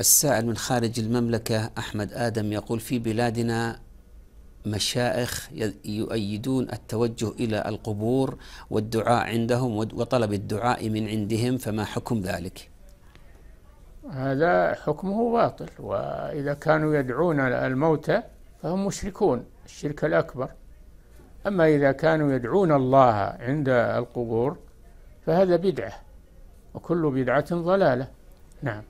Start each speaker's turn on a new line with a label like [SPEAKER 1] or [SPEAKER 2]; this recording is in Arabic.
[SPEAKER 1] السائل من خارج المملكة أحمد آدم يقول في بلادنا مشائخ يؤيدون التوجه إلى القبور والدعاء عندهم وطلب الدعاء من عندهم فما حكم ذلك
[SPEAKER 2] هذا حكمه باطل وإذا كانوا يدعون الموتى فهم مشركون الشرك الأكبر أما إذا كانوا يدعون الله عند القبور فهذا بدعة وكل بدعة ضلالة نعم